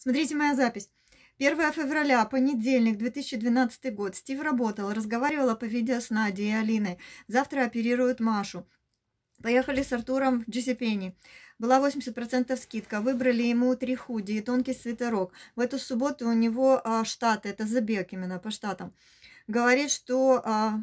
Смотрите моя запись. 1 февраля, понедельник, 2012 год. Стив работал, разговаривала по видео с Надей и Алиной. Завтра оперируют Машу. Поехали с Артуром в Джесипени. Была 80% скидка. Выбрали ему три худи и тонкий свитерок. В эту субботу у него а, штаты, это забег именно по штатам. Говорит, что... А,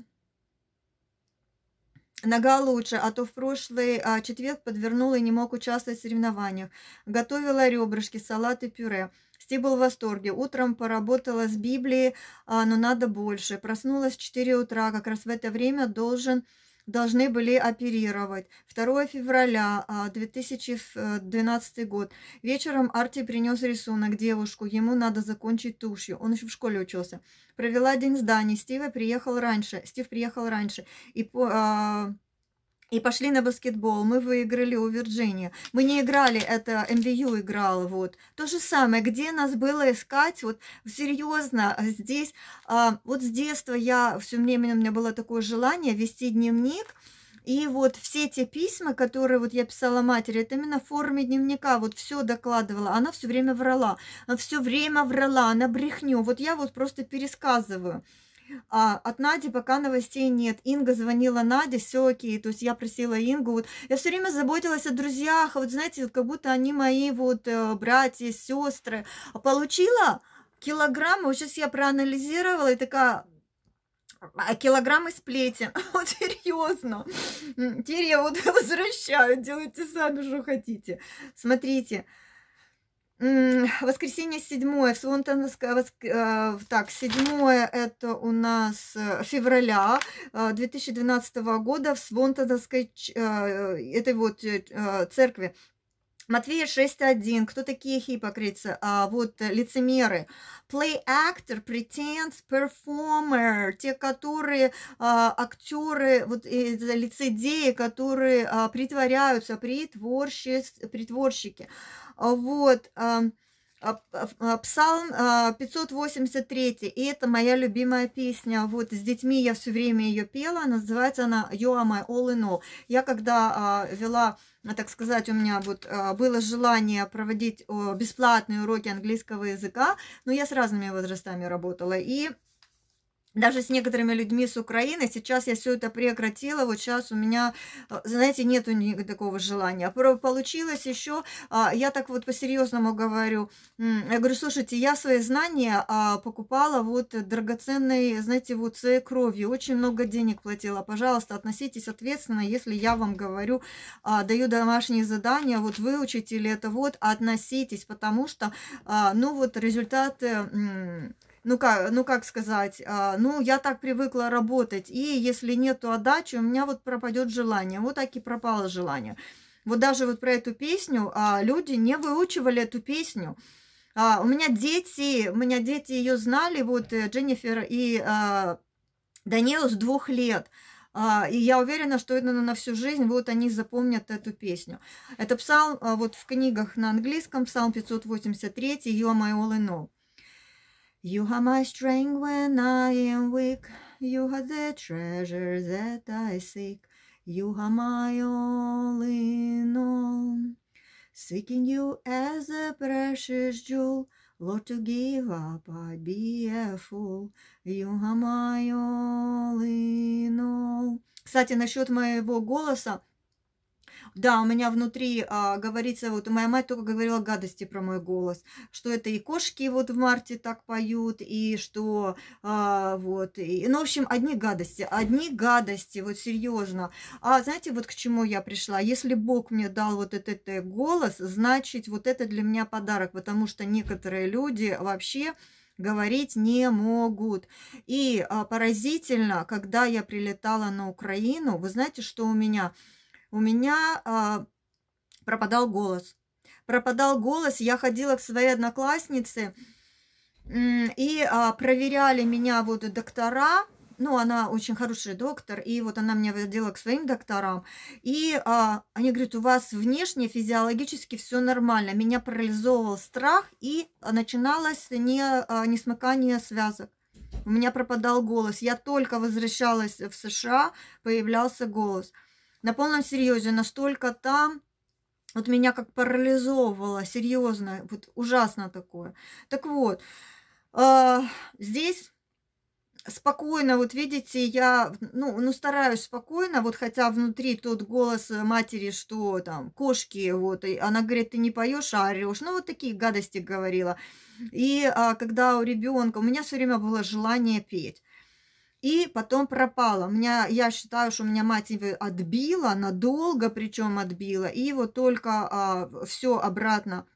Нога лучше, а то в прошлый а, четверг подвернула и не мог участвовать в соревнованиях. Готовила ребрышки, салат и пюре. Стив был в восторге. Утром поработала с Библией, а, но надо больше. Проснулась в 4 утра. Как раз в это время должен должны были оперировать. 2 февраля 2012 а, год. Вечером Арти принес рисунок девушку. Ему надо закончить тушью. Он еще в школе учился. Провела день с Дани. Стива приехал раньше. Стив приехал раньше. И по, а, и пошли на баскетбол. Мы выиграли у Вирджинии. Мы не играли, это МВЮ играл. Вот. То же самое, где нас было искать, вот серьезно, здесь, а, вот с детства я, все время у меня было такое желание вести дневник, и вот все те письма, которые вот я писала матери, это именно в форме дневника, вот все докладывала. Она все время врала, все время врала, она брехню. Вот я вот просто пересказываю. А, от Нади пока новостей нет. Инга звонила Наде, все окей. То есть я просила Ингу. Вот, я все время заботилась о друзьях. А вот знаете, вот, как будто они мои вот э, братья, сестры. А получила килограммы. Вот сейчас я проанализировала и такая, а килограммы сплетен. Вот серьезно. Теперь я вот возвращаю, делайте сами, что хотите. Смотрите, Воскресенье седьмое, Слонтоновская, воск... Э, так, седьмое это у нас э, февраля 2012 э, года в Слонтоновской этой вот церкви Матвея 6.1. Кто такие хипокрицы? А, вот э, лицемеры. Play actor, pretend, performer. Те, которые а, актеры, вот э, лицедеи, которые а, притворяются, притворщи, притворщики. А, вот. А, а, псалм 583, а, и это моя любимая песня. Вот с детьми я все время ее пела, называется она You are my all in all. Я когда а, вела, так сказать, у меня вот было желание проводить бесплатные уроки английского языка, но я с разными возрастами работала, и даже с некоторыми людьми с Украины. Сейчас я все это прекратила. Вот сейчас у меня, э, знаете, нету такого желания. Получилось еще, а, я так вот по-серьезному говорю. Я говорю, слушайте, я свои знания а, покупала вот драгоценной, знаете, вот своей кровью. Очень много денег платила. Пожалуйста, относитесь ответственно, если я вам говорю, а, даю домашние задания, вот выучите или это вот, относитесь, потому что, ну вот результаты э, ну как, ну как сказать, а, ну я так привыкла работать, и если нету отдачи, у меня вот пропадет желание. Вот так и пропало желание. Вот даже вот про эту песню а, люди не выучивали эту песню. А, у меня дети, у меня дети ее знали, вот э, Дженнифер и а, с двух лет. и я уверена, что это на всю жизнь, вот они запомнят эту песню. Это псалм, вот в книгах на английском, псалм 583, «You are my all in all». You are my strength when I am weak. You are the treasure that I seek. You are my all in all. Seeking you as a precious jewel. Lord, to give up, I'd be a fool. You are my all in all. Кстати, насчет моего голоса, да, у меня внутри а, говорится, вот моя мать только говорила гадости про мой голос, что это и кошки вот в марте так поют, и что а, вот, и, ну, в общем, одни гадости, одни гадости, вот серьезно. А знаете, вот к чему я пришла? Если Бог мне дал вот этот, этот голос, значит, вот это для меня подарок, потому что некоторые люди вообще говорить не могут. И а, поразительно, когда я прилетала на Украину, вы знаете, что у меня у меня а, пропадал голос. Пропадал голос, я ходила к своей однокласснице, и а, проверяли меня вот доктора, ну, она очень хороший доктор, и вот она меня водила к своим докторам, и а, они говорят, у вас внешне, физиологически все нормально. Меня парализовывал страх, и начиналось не, а, не смыкание связок. У меня пропадал голос. Я только возвращалась в США, появлялся голос – на полном серьезе, настолько там вот меня как парализовывало, серьезно, вот ужасно такое. Так вот, э, здесь спокойно, вот видите, я, ну, ну, стараюсь спокойно, вот хотя внутри тот голос матери, что там, кошки, вот, и она говорит, ты не поешь, а орешь, ну, вот такие гадости говорила. И а, когда у ребенка, у меня все время было желание петь и потом пропала. У меня, я считаю, что у меня мать его отбила, надолго причем отбила, и вот только а, все обратно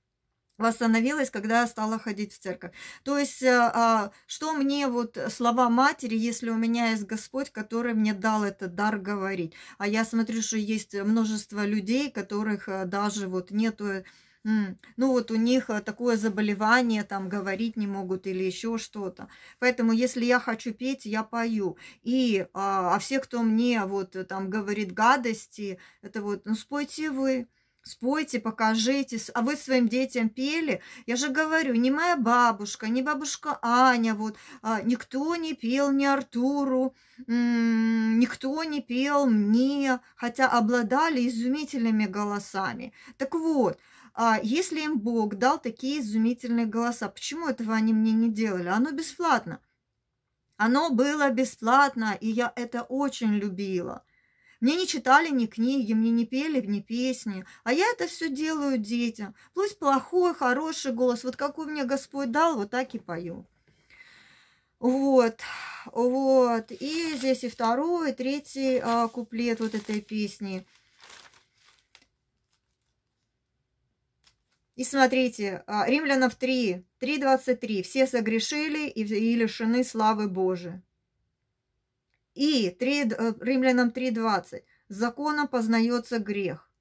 восстановилась, когда я стала ходить в церковь. То есть, а, а, что мне вот э, слова матери, если у меня есть Господь, который мне дал этот дар говорить. А я смотрю, что есть множество людей, которых э, даже вот нету э, ну вот у них э, такое заболевание, там говорить не могут или еще что-то. Поэтому если я хочу петь, я пою. И а, а все, кто мне вот э, там говорит гадости, это вот, ну спойте вы, спойте, покажите. А вы своим детям пели? Я же говорю, не моя бабушка, не бабушка Аня, вот а, никто не пел ни Артуру, никто не пел мне, хотя обладали изумительными голосами. Так вот, а если им Бог дал такие изумительные голоса, почему этого они мне не делали? Оно бесплатно. Оно было бесплатно, и я это очень любила. Мне не читали ни книги, мне не пели ни песни, а я это все делаю детям. Пусть плохой, хороший голос, вот какой мне Господь дал, вот так и пою. Вот, вот, и здесь и второй, и третий а, куплет вот этой песни – И смотрите, Римлянов 3, 3.23. Все согрешили и, и лишены славы Божией. И 3, э, Римлянам 3.20. Законом познается грех.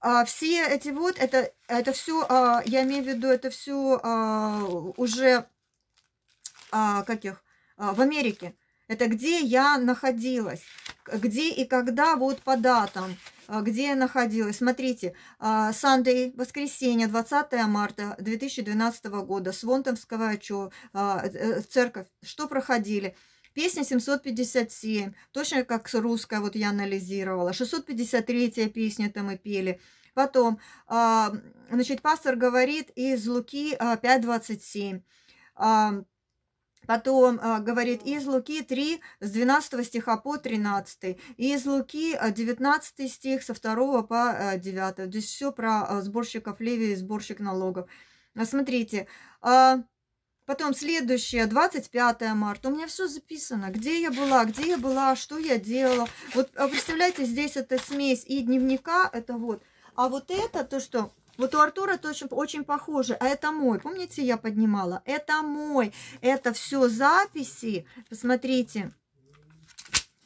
А все эти вот, это, это все, а, я имею в виду, это все а, уже, а, как а, в Америке. Это где я находилась, где и когда, вот по датам. А, где я находилась. Смотрите, а, Сандей, воскресенье, 20 марта 2012 года, Свонтовского а, э, э, церковь, что проходили? Песня 757, точно как с русской, вот я анализировала. 653 песня там и пели. Потом, значит, пастор говорит из Луки 5.27 Потом а, говорит из Луки 3 с 12 стиха по 13. из Луки 19 а, стих со 2 по 9. Здесь все про а, сборщиков и сборщик налогов. Смотрите, Потом следующее, 25 марта. У меня все записано. Где я была, где я была, что я делала. Вот представляете, здесь это смесь и дневника, это вот. А вот это то, что вот у Артура точно очень похоже. А это мой. Помните, я поднимала? Это мой. Это все записи. Посмотрите.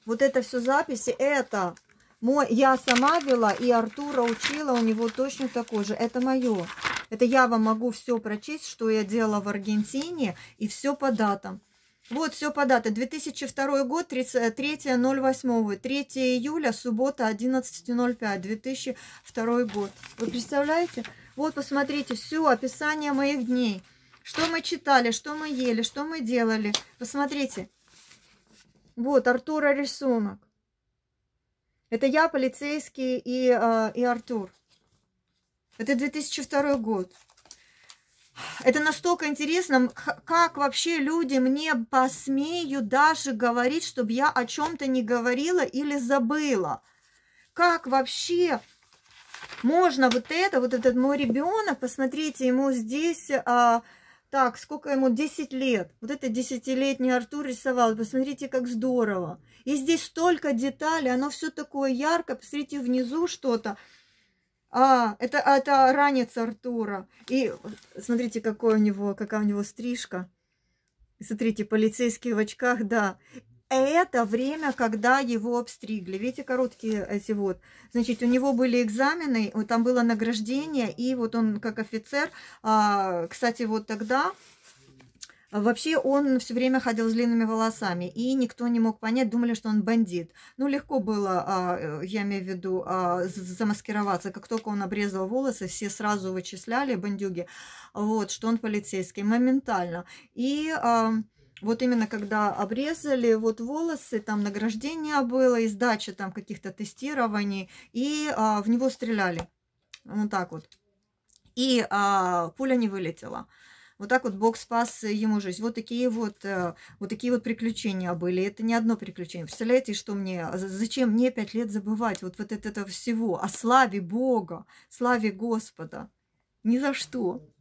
Вот это все записи. Это мой. Я сама вела и Артура учила. У него точно такой же. Это мое. Это я вам могу все прочесть, что я делала в Аргентине. И все по датам. Вот все по дате. 2002 год, 3.08. 3 июля, суббота, 11.05. 2002 год. Вы представляете? Вот, посмотрите, все описание моих дней. Что мы читали, что мы ели, что мы делали. Посмотрите. Вот, Артура рисунок. Это я, полицейский и, а, и Артур. Это 2002 год. Это настолько интересно, как вообще люди мне посмеют даже говорить, чтобы я о чем-то не говорила или забыла. Как вообще можно вот это, вот этот мой ребенок, посмотрите, ему здесь, а, так, сколько ему, 10 лет. Вот это десятилетний Артур рисовал, посмотрите, как здорово. И здесь столько деталей, оно все такое ярко, посмотрите, внизу что-то. А, это, а, это ранец Артура. И смотрите, какой у него, какая у него стрижка. Смотрите, полицейский в очках, да. Это время, когда его обстригли. Видите, короткие эти вот. Значит, у него были экзамены, там было награждение, и вот он как офицер, а, кстати, вот тогда а вообще он все время ходил с длинными волосами, и никто не мог понять, думали, что он бандит. Ну, легко было, а, э, я имею в виду, а, замаскироваться. Как только он обрезал волосы, все сразу вычисляли, бандюги, вот, что он полицейский, моментально. И вот именно когда обрезали вот волосы, там награждение было, и сдача там каких-то тестирований, и в него стреляли. Вот так вот. И пуля не вылетела. Вот так вот Бог спас э, ему жизнь. Вот такие вот, э, вот такие вот приключения были. Это не одно приключение. Представляете, что мне, а, зачем мне пять лет забывать вот, вот это, это всего о славе Бога, славе Господа? Ни за что.